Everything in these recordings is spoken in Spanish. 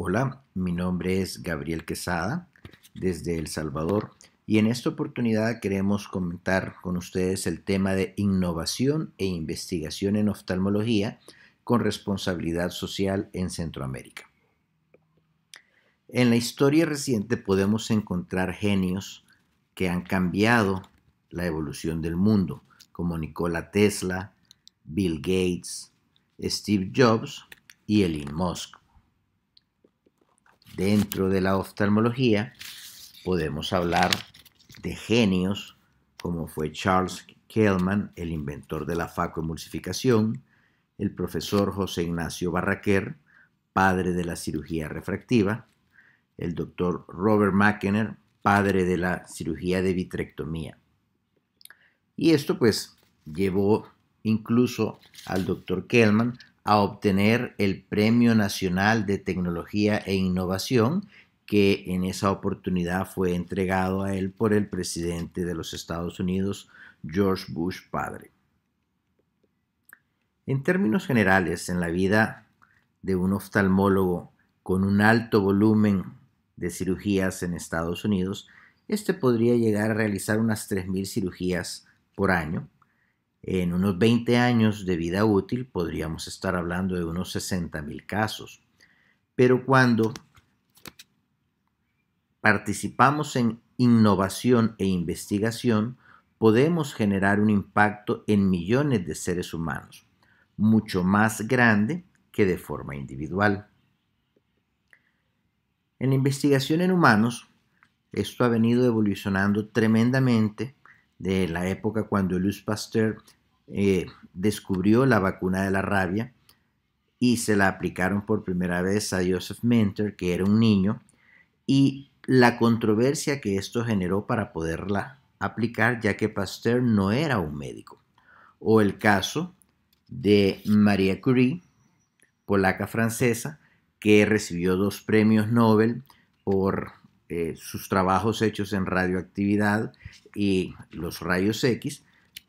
Hola, mi nombre es Gabriel Quesada desde El Salvador y en esta oportunidad queremos comentar con ustedes el tema de innovación e investigación en oftalmología con responsabilidad social en Centroamérica. En la historia reciente podemos encontrar genios que han cambiado la evolución del mundo, como Nikola Tesla, Bill Gates, Steve Jobs y Elon Musk. Dentro de la oftalmología podemos hablar de genios como fue Charles Kellman, el inventor de la facoemulsificación, el profesor José Ignacio Barraquer, padre de la cirugía refractiva, el doctor Robert Mackener, padre de la cirugía de vitrectomía. Y esto pues llevó incluso al doctor Kellman a obtener el Premio Nacional de Tecnología e Innovación, que en esa oportunidad fue entregado a él por el presidente de los Estados Unidos, George Bush padre. En términos generales, en la vida de un oftalmólogo con un alto volumen de cirugías en Estados Unidos, este podría llegar a realizar unas 3.000 cirugías por año, en unos 20 años de vida útil podríamos estar hablando de unos mil casos. Pero cuando participamos en innovación e investigación, podemos generar un impacto en millones de seres humanos, mucho más grande que de forma individual. En la investigación en humanos, esto ha venido evolucionando tremendamente de la época cuando Louis Pasteur eh, descubrió la vacuna de la rabia y se la aplicaron por primera vez a Joseph Mentor, que era un niño, y la controversia que esto generó para poderla aplicar, ya que Pasteur no era un médico. O el caso de María Curie, polaca francesa, que recibió dos premios Nobel por eh, sus trabajos hechos en radioactividad y los rayos X,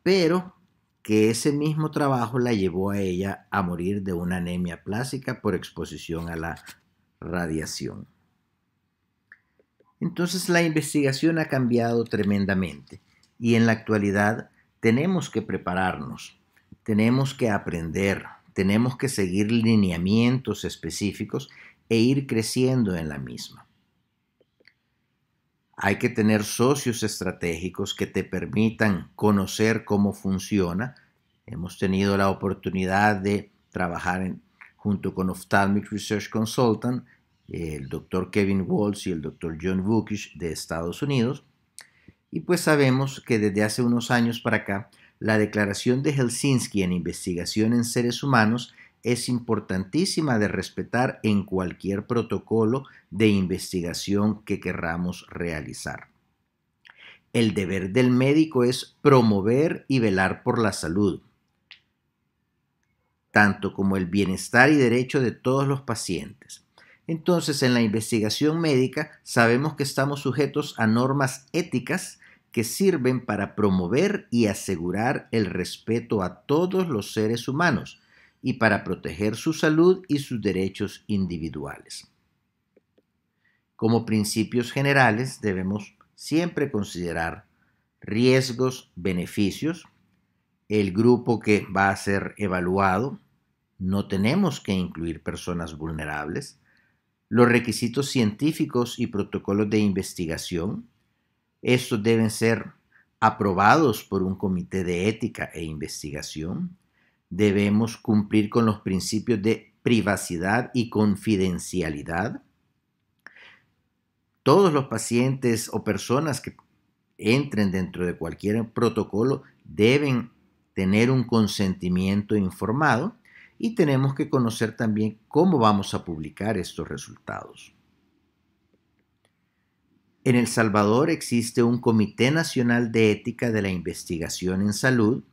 pero que ese mismo trabajo la llevó a ella a morir de una anemia plástica por exposición a la radiación. Entonces la investigación ha cambiado tremendamente y en la actualidad tenemos que prepararnos, tenemos que aprender, tenemos que seguir lineamientos específicos e ir creciendo en la misma. Hay que tener socios estratégicos que te permitan conocer cómo funciona. Hemos tenido la oportunidad de trabajar en, junto con Ophthalmic Research Consultant, el doctor Kevin Walsh y el doctor John Vukic de Estados Unidos. Y pues sabemos que desde hace unos años para acá, la Declaración de Helsinki en Investigación en Seres Humanos es importantísima de respetar en cualquier protocolo de investigación que querramos realizar. El deber del médico es promover y velar por la salud, tanto como el bienestar y derecho de todos los pacientes. Entonces, en la investigación médica sabemos que estamos sujetos a normas éticas que sirven para promover y asegurar el respeto a todos los seres humanos, y para proteger su salud y sus derechos individuales. Como principios generales debemos siempre considerar riesgos, beneficios, el grupo que va a ser evaluado, no tenemos que incluir personas vulnerables, los requisitos científicos y protocolos de investigación, estos deben ser aprobados por un comité de ética e investigación, debemos cumplir con los principios de privacidad y confidencialidad. Todos los pacientes o personas que entren dentro de cualquier protocolo deben tener un consentimiento informado y tenemos que conocer también cómo vamos a publicar estos resultados. En El Salvador existe un Comité Nacional de Ética de la Investigación en Salud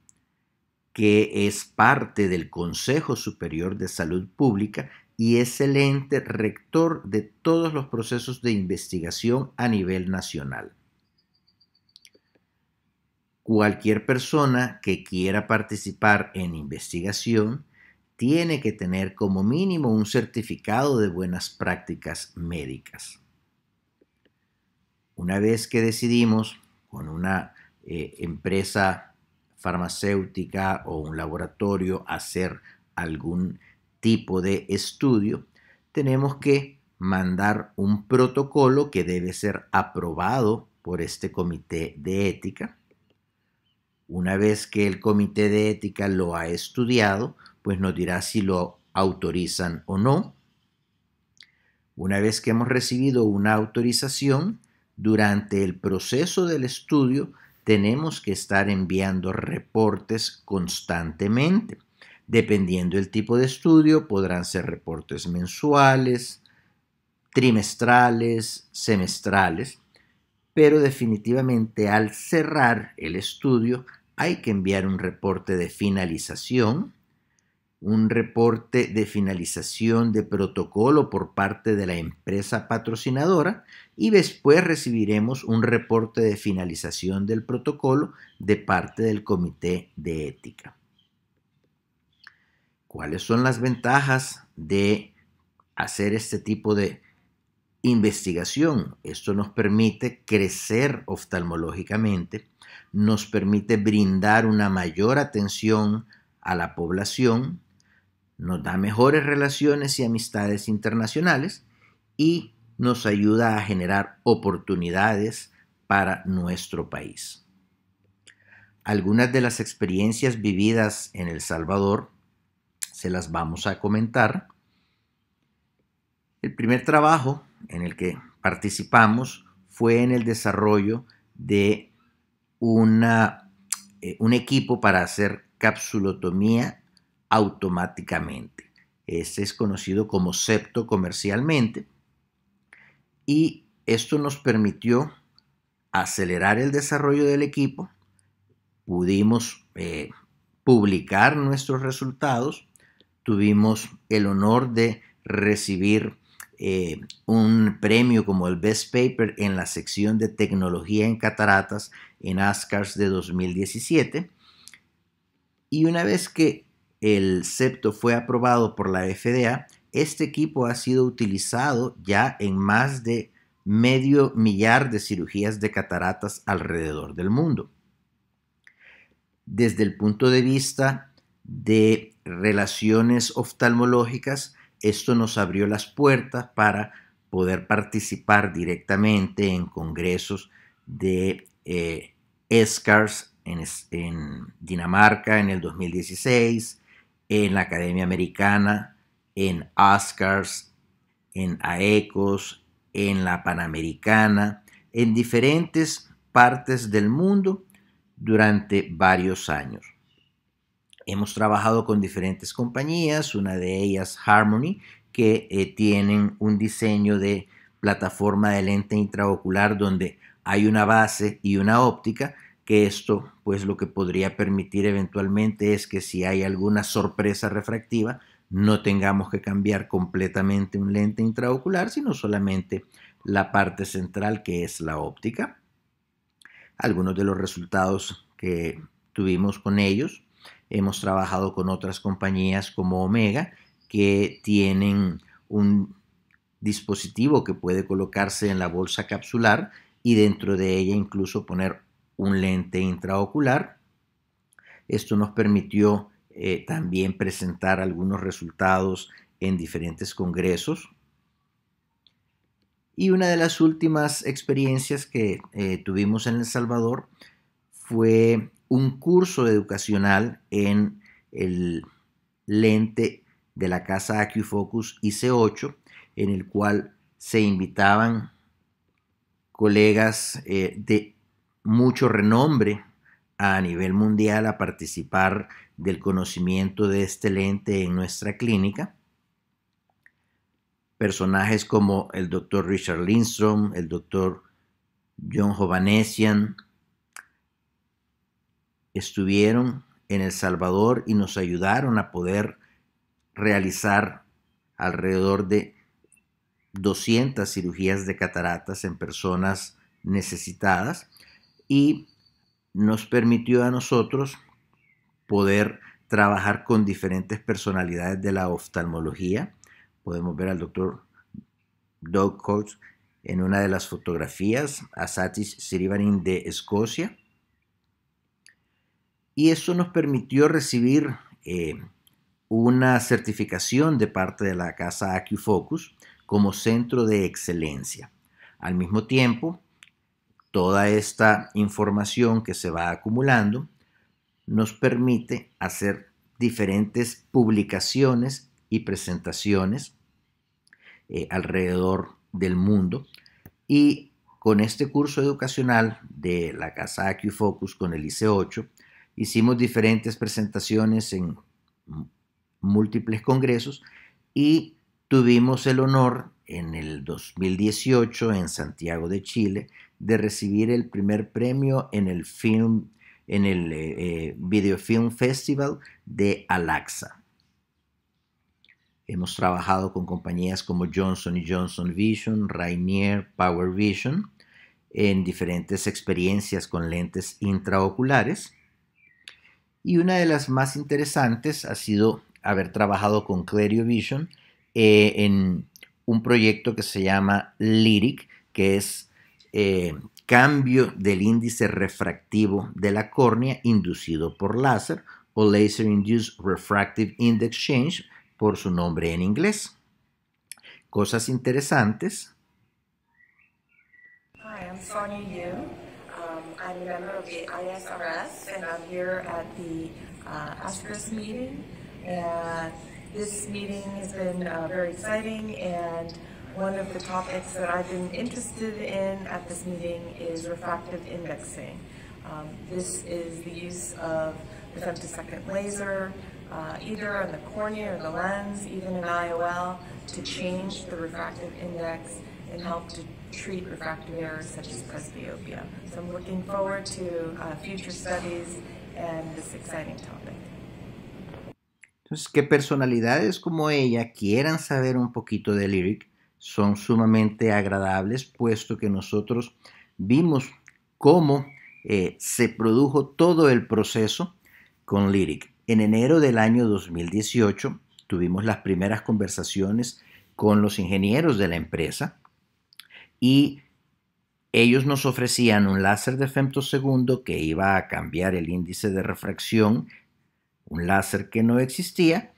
que es parte del Consejo Superior de Salud Pública y es el ente rector de todos los procesos de investigación a nivel nacional. Cualquier persona que quiera participar en investigación tiene que tener como mínimo un certificado de buenas prácticas médicas. Una vez que decidimos con una eh, empresa farmacéutica o un laboratorio hacer algún tipo de estudio, tenemos que mandar un protocolo que debe ser aprobado por este comité de ética. Una vez que el comité de ética lo ha estudiado, pues nos dirá si lo autorizan o no. Una vez que hemos recibido una autorización, durante el proceso del estudio tenemos que estar enviando reportes constantemente. Dependiendo del tipo de estudio, podrán ser reportes mensuales, trimestrales, semestrales, pero definitivamente al cerrar el estudio hay que enviar un reporte de finalización un reporte de finalización de protocolo por parte de la empresa patrocinadora y después recibiremos un reporte de finalización del protocolo de parte del comité de ética. ¿Cuáles son las ventajas de hacer este tipo de investigación? Esto nos permite crecer oftalmológicamente, nos permite brindar una mayor atención a la población, nos da mejores relaciones y amistades internacionales y nos ayuda a generar oportunidades para nuestro país. Algunas de las experiencias vividas en El Salvador se las vamos a comentar. El primer trabajo en el que participamos fue en el desarrollo de una, eh, un equipo para hacer capsulotomía automáticamente. Este es conocido como septo comercialmente. Y esto nos permitió acelerar el desarrollo del equipo. Pudimos eh, publicar nuestros resultados. Tuvimos el honor de recibir eh, un premio como el Best Paper en la sección de tecnología en cataratas en ASCARS de 2017. Y una vez que el septo fue aprobado por la FDA, este equipo ha sido utilizado ya en más de medio millar de cirugías de cataratas alrededor del mundo. Desde el punto de vista de relaciones oftalmológicas, esto nos abrió las puertas para poder participar directamente en congresos de eh, e ESCARS en Dinamarca en el 2016, en la Academia Americana, en Oscars, en AECOS, en la Panamericana, en diferentes partes del mundo durante varios años. Hemos trabajado con diferentes compañías, una de ellas Harmony, que eh, tienen un diseño de plataforma de lente intraocular donde hay una base y una óptica que esto pues lo que podría permitir eventualmente es que si hay alguna sorpresa refractiva no tengamos que cambiar completamente un lente intraocular sino solamente la parte central que es la óptica. Algunos de los resultados que tuvimos con ellos hemos trabajado con otras compañías como Omega que tienen un dispositivo que puede colocarse en la bolsa capsular y dentro de ella incluso poner un lente intraocular. Esto nos permitió eh, también presentar algunos resultados en diferentes congresos. Y una de las últimas experiencias que eh, tuvimos en El Salvador fue un curso educacional en el lente de la casa Aquifocus IC8, en el cual se invitaban colegas eh, de mucho renombre a nivel mundial a participar del conocimiento de este lente en nuestra clínica. Personajes como el doctor Richard Lindstrom, el doctor John Jovanesian, estuvieron en El Salvador y nos ayudaron a poder realizar alrededor de 200 cirugías de cataratas en personas necesitadas y nos permitió a nosotros poder trabajar con diferentes personalidades de la oftalmología. Podemos ver al doctor Doug Coates en una de las fotografías, a Satis Sirivanin de Escocia. Y eso nos permitió recibir eh, una certificación de parte de la casa AcuFocus como centro de excelencia. Al mismo tiempo, toda esta información que se va acumulando nos permite hacer diferentes publicaciones y presentaciones eh, alrededor del mundo y con este curso educacional de la Casa Focus con el IC8 e hicimos diferentes presentaciones en múltiples congresos y tuvimos el honor en el 2018 en Santiago de Chile de recibir el primer premio en el film en el eh, eh, Videofilm Festival de Alaxa. Hemos trabajado con compañías como Johnson Johnson Vision, Rainier Power Vision, en diferentes experiencias con lentes intraoculares. Y una de las más interesantes ha sido haber trabajado con Clerio Vision eh, en un proyecto que se llama Lyric, que es eh, cambio del índice refractivo de la córnea inducido por láser o Laser Induced Refractive Index Change por su nombre en inglés. Cosas interesantes. Hi, I'm Sonia Yu. Um, I'm a member of the ISRS and I'm here at the uh, ASTRIS meeting. And this meeting has been uh, very exciting and one of the topics that I've been interested in at this meeting is refractive indexing. Um, this is the use of the femtosecond laser, uh, either on the cornea or the lens, even in IOL, to change the refractive index and help to treat refractive errors such as presbyopia. So I'm looking forward to uh, future studies and this exciting topic. Entonces, que personalidades como ella quieran saber un poquito de Lyric, son sumamente agradables, puesto que nosotros vimos cómo eh, se produjo todo el proceso con Lyric. En enero del año 2018 tuvimos las primeras conversaciones con los ingenieros de la empresa y ellos nos ofrecían un láser de femtosegundo que iba a cambiar el índice de refracción, un láser que no existía,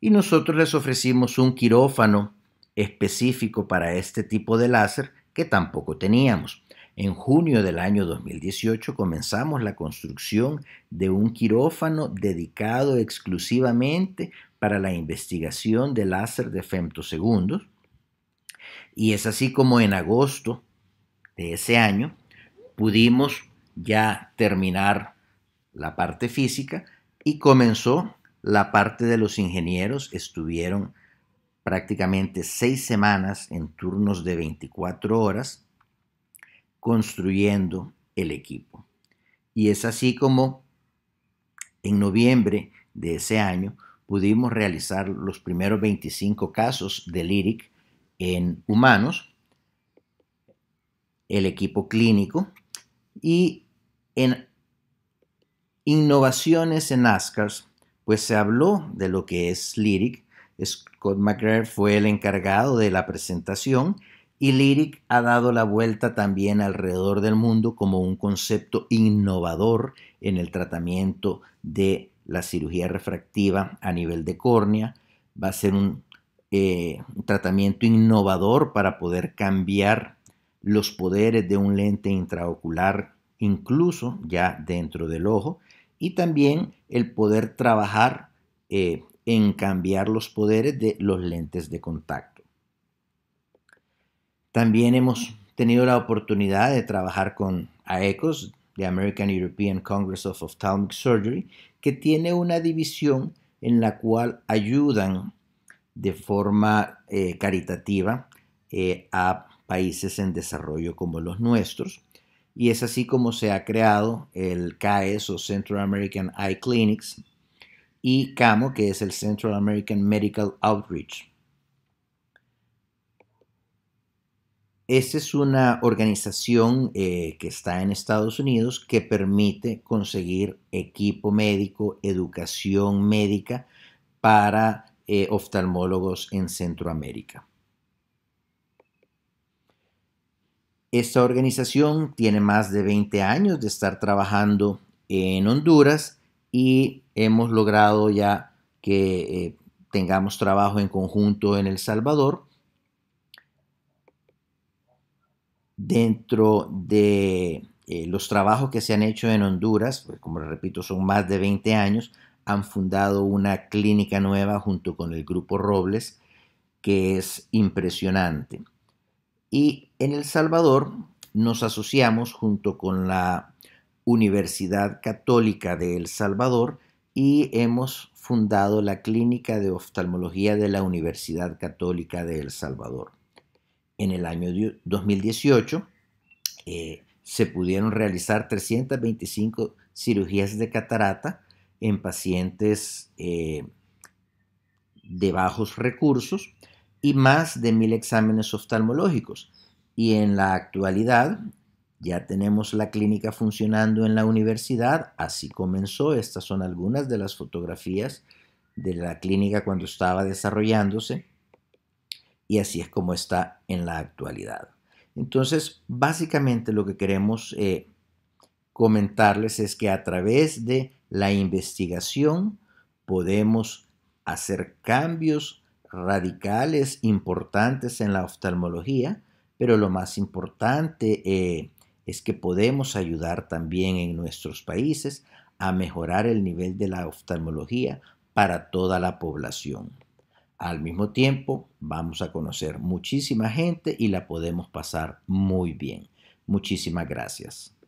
y nosotros les ofrecimos un quirófano específico para este tipo de láser que tampoco teníamos. En junio del año 2018 comenzamos la construcción de un quirófano dedicado exclusivamente para la investigación de láser de femtosegundos. Y es así como en agosto de ese año pudimos ya terminar la parte física y comenzó la parte de los ingenieros. Estuvieron prácticamente seis semanas en turnos de 24 horas construyendo el equipo. Y es así como en noviembre de ese año pudimos realizar los primeros 25 casos de Lyric en humanos, el equipo clínico y en innovaciones en ASCARS, pues se habló de lo que es Lyric. Scott McGrath fue el encargado de la presentación y Lyric ha dado la vuelta también alrededor del mundo como un concepto innovador en el tratamiento de la cirugía refractiva a nivel de córnea. Va a ser un, eh, tratamiento innovador para poder cambiar los poderes de un lente intraocular incluso ya dentro del ojo y también el poder trabajar eh, en cambiar los poderes de los lentes de contacto. También hemos tenido la oportunidad de trabajar con AECOS, the American European Congress of Ophthalmic Surgery, que tiene una división en la cual ayudan de forma eh, caritativa eh, a países en desarrollo como los nuestros. Y es así como se ha creado el CAES o Central American Eye Clinics, y CAMO, que es el Central American Medical Outreach. Esta es una organización eh, que está en Estados Unidos que permite conseguir equipo médico, educación médica para eh, oftalmólogos en Centroamérica. Esta organización tiene más de 20 años de estar trabajando en Honduras y hemos logrado ya que eh, tengamos trabajo en conjunto en El Salvador. Dentro de eh, los trabajos que se han hecho en Honduras, pues, como como repito, son más de 20 años, han fundado una clínica nueva junto con el grupo Robles, que es impresionante. Y en El Salvador nos asociamos junto con la Universidad Católica de El Salvador y hemos fundado la Clínica de Oftalmología de la Universidad Católica de El Salvador. En el año 2018 eh, se pudieron realizar 325 cirugías de catarata en pacientes eh, de bajos recursos y más de mil exámenes oftalmológicos. Y en la actualidad ya tenemos la clínica funcionando en la universidad, así comenzó. Estas son algunas de las fotografías de la clínica cuando estaba desarrollándose y así es como está en la actualidad. Entonces, básicamente lo que queremos eh, comentarles es que a través de la investigación podemos hacer cambios radicales importantes en la oftalmología, pero lo más importante eh, es que podemos ayudar también en nuestros países a mejorar el nivel de la oftalmología para toda la población. Al mismo tiempo, vamos a conocer muchísima gente y la podemos pasar muy bien. Muchísimas gracias.